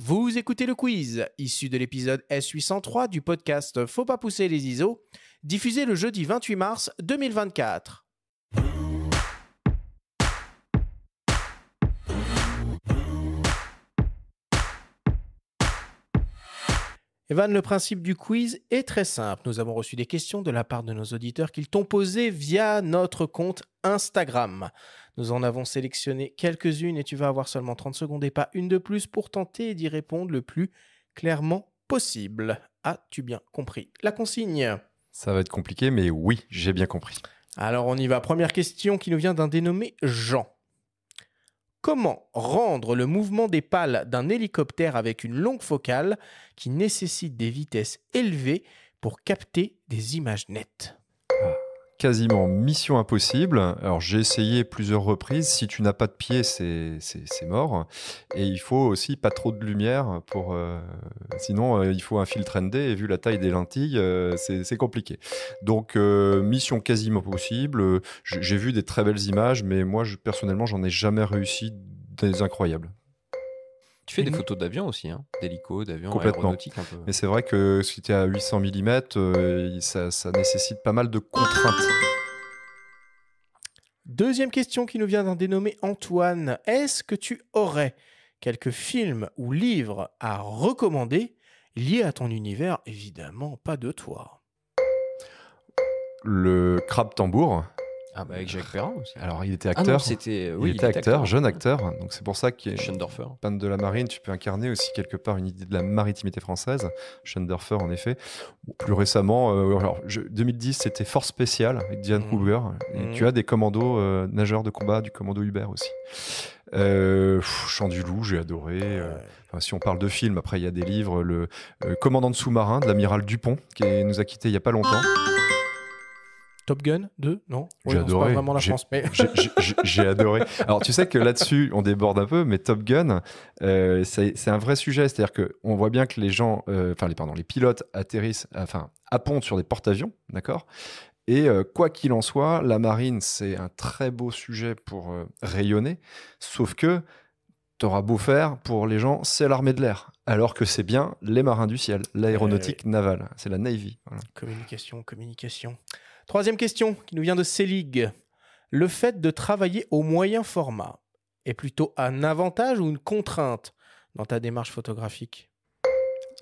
Vous écoutez le quiz, issu de l'épisode S803 du podcast Faut pas pousser les ISO, diffusé le jeudi 28 mars 2024. Evan, le principe du quiz est très simple. Nous avons reçu des questions de la part de nos auditeurs qu'ils t'ont posées via notre compte Instagram. Nous en avons sélectionné quelques-unes et tu vas avoir seulement 30 secondes et pas une de plus pour tenter d'y répondre le plus clairement possible. As-tu bien compris la consigne Ça va être compliqué, mais oui, j'ai bien compris. Alors on y va. Première question qui nous vient d'un dénommé Jean. Comment rendre le mouvement des pales d'un hélicoptère avec une longue focale qui nécessite des vitesses élevées pour capter des images nettes quasiment Mission Impossible. Alors j'ai essayé plusieurs reprises. Si tu n'as pas de pied, c'est mort. Et il faut aussi pas trop de lumière pour. Euh, sinon, euh, il faut un filtre ND et vu la taille des lentilles, euh, c'est compliqué. Donc Mission quasiment possible. J'ai vu des très belles images, mais moi je, personnellement, j'en ai jamais réussi des incroyables. Tu fais des mhm. photos d'avions aussi, hein d'hélico, d'avion, Complètement. un Mais c'est vrai que si tu es à 800 mm, euh, ça, ça, nécessite pas mal de contraintes. Deuxième question qui nous vient d'un dénommé Antoine. Est-ce que tu aurais quelques films ou livres à recommander liés à ton univers Évidemment, pas de toi. Le crabe tambour ah, bah, avec Jacques Alors, il était ah, acteur. il, était, acteur, jeune acteur. Donc, c'est pour ça qu'il Schoendorfer. peintre de la marine, tu peux incarner aussi quelque part une idée de la maritimité française. Schoendorfer, en effet. Plus récemment, 2010, euh, c'était Force Spéciale avec Diane mmh. Kruger. Mmh. tu as des commandos euh, nageurs de combat, du commando Hubert aussi. Euh, Chant du loup, j'ai adoré. si on parle de films, après il y a des livres. Le Commandant de sous-marin de l'amiral Dupont qui nous a quitté il n'y a pas longtemps. Top Gun 2 Non J'ai Pas vraiment la France, mais... J'ai adoré. Alors, tu sais que là-dessus, on déborde un peu, mais Top Gun, euh, c'est un vrai sujet. C'est-à-dire qu'on voit bien que les gens, euh, enfin, les, pardon, les pilotes atterrissent, enfin, appontent sur des porte-avions, d'accord et euh, quoi qu'il en soit, la marine, c'est un très beau sujet pour rayonner, sauf que t'auras beau faire, pour les gens, c'est l'armée de l'air. Alors que c'est bien les marins du ciel, l'aéronautique navale, c'est la Navy. Communication, communication. Troisième question qui nous vient de Selig. Le fait de travailler au moyen format est plutôt un avantage ou une contrainte dans ta démarche photographique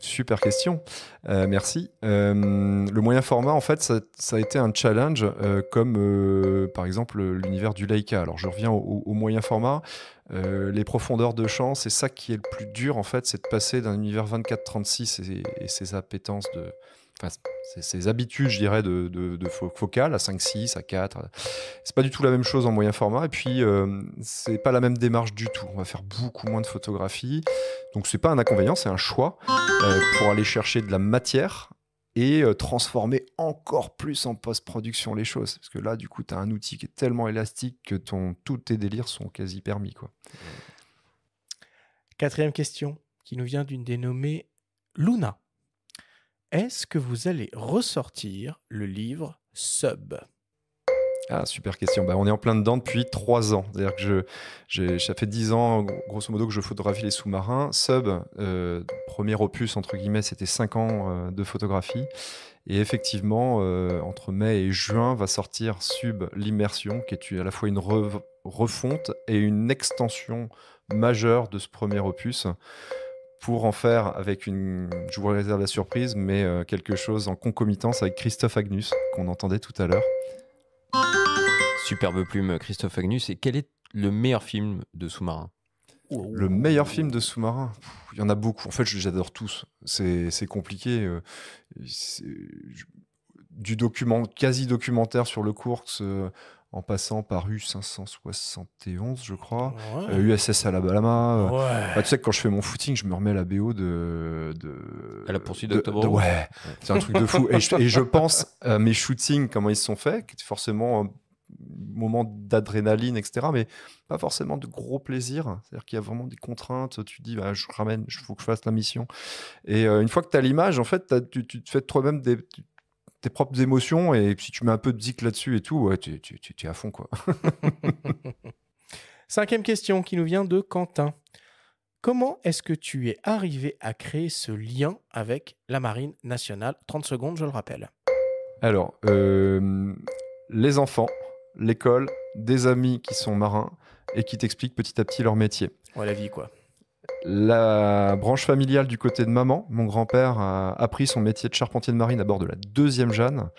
Super question, euh, merci. Euh, le moyen format, en fait, ça, a été un challenge, euh, comme par exemple l'univers du Leica. Alors, je reviens au, moyen format. les profondeurs de champ, c'est ça qui est le plus dur, en fait, c'est de passer d'un univers 24-36 et, et, ses appétences de, ces habitudes, je dirais, de, de, à 5-6, à 4. C'est pas du tout la même chose en moyen format. Et puis, euh, c'est pas la même démarche du tout. On va faire beaucoup moins de photographie. Donc, c'est pas un inconvénient, c'est un choix euh, pour aller chercher de la matière et euh, transformer encore plus en post-production les choses. Parce que là, du coup, tu as un outil qui est tellement élastique que ton, tous tes délires sont quasi permis. Quatrième question qui nous vient d'une dénommée Luna est-ce que vous allez ressortir le livre Sub ah, super question. Bah, on est en plein dedans depuis trois ans. C'est-à-dire que ça fait dix ans, grosso modo, que je photographie les sous-marins. Sub, euh, premier opus, entre guillemets, c'était cinq ans euh, de photographie. Et effectivement, euh, entre mai et juin, va sortir Sub l'immersion, qui est à la fois une refonte et une extension majeure de ce premier opus pour en faire avec une, je vous réserve la surprise, mais euh, quelque chose en concomitance avec Christophe Agnus qu'on entendait tout à l'heure. Superbe plume, euh, Christophe Agnus. Et quel est le meilleur film de sous-marin le meilleur film de sous-marin, il y en a beaucoup. En fait, j'adore tous. C'est compliqué. Euh, du document, quasi documentaire sur le Courx, en passant par U571, je crois, USS euh, Alabama. Euh. Bah, tu sais que quand je fais mon footing, je me remets la BO de. de à la poursuite d'octobre. Ouais, c'est un truc de fou. Et je, pense à mes shootings, comment ils sont faits, qui forcément un moment d'adrénaline, etc. Mais pas forcément de gros plaisir. C'est-à-dire qu'il y a vraiment des contraintes. Tu dis, bah, je ramène, il faut que je fasse la mission. Et euh, une fois que tu as l'image, en fait, tu, te fais toi-même des tes propres émotions et si tu mets un peu de zik là-dessus et tout, tu, es à fond quoi. Cinquième question qui nous vient de Quentin. Comment est-ce que tu es arrivé à créer ce lien avec la Marine nationale 30 secondes, je le rappelle. Alors, euh, les enfants, l'école, des amis qui sont marins et qui t'expliquent petit à petit leur métier. Ouais, la vie, quoi. La branche familiale du côté de maman, mon grand-père a appris son métier de charpentier de marine à bord de la deuxième Jeanne.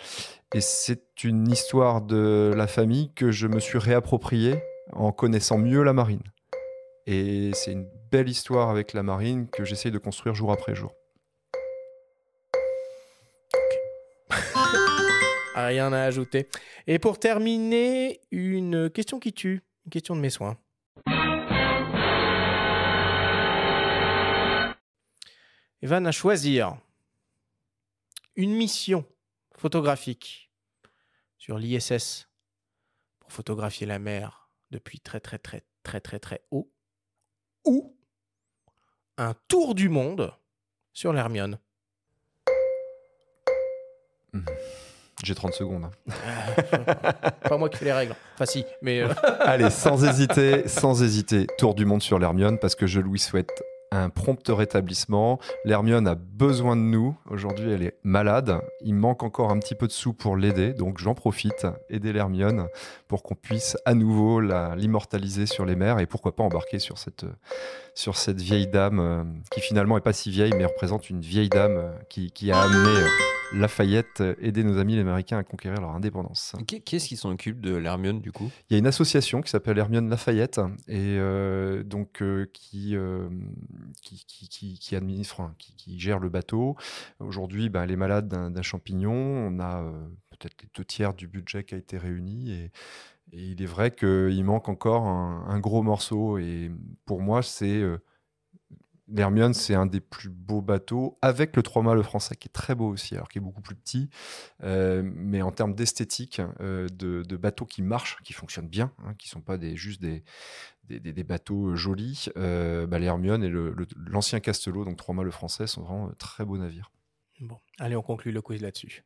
Et c'est une histoire de la famille que je me suis réappropriée en connaissant mieux la marine. Et c'est une belle histoire avec la marine que j'essaye de construire jour après jour. Ah, rien à ajouter. Et pour terminer, une question qui tue, une question de mes soins. Evan a choisir une mission photographique sur l'ISS pour photographier la mer depuis très très très très très très haut ou un tour du monde sur l'Hermione. Mmh. J'ai 30 secondes. Hein. Ah, pas moi qui fais les règles. Enfin, si, mais. Euh. Allez, sans hésiter, sans hésiter, tour du monde sur l'Hermione, parce que je lui souhaite un prompt rétablissement. L'Hermione a besoin de nous. Aujourd'hui, elle est malade. Il manque encore un petit peu de sous pour l'aider. Donc, j'en profite. Aider l'Hermione pour qu'on puisse à nouveau l'immortaliser sur les mers et pourquoi pas embarquer sur cette, sur cette vieille dame euh, qui finalement n'est pas si vieille, mais représente une vieille dame euh, qui, qui a amené. Euh, Lafayette euh, aider nos amis les Américains à conquérir leur indépendance. quest ce qui s'en occupe de l'Hermione du coup Il y a une association qui s'appelle Hermione Lafayette et euh, donc euh, qui, administre, qui, gère le bateau. Aujourd'hui, bah, elle est malade d'un champignon. On a peut-être les deux tiers du budget qui a été réuni et, il est vrai qu'il manque encore un, gros morceau. Et pour moi, c'est L'Hermione, c'est un des plus beaux bateaux, avec le trois le français, qui est très beau aussi, alors qui est beaucoup plus petit. Euh, mais en termes d'esthétique, euh, de, bateaux qui marchent, qui fonctionnent bien, hein, qui ne sont pas des, juste des, bateaux euh, jolis, bah, l'Hermione et l'ancien Castelot, donc trois le français, sont vraiment très beaux navires. Bon, allez, on conclut le quiz là-dessus.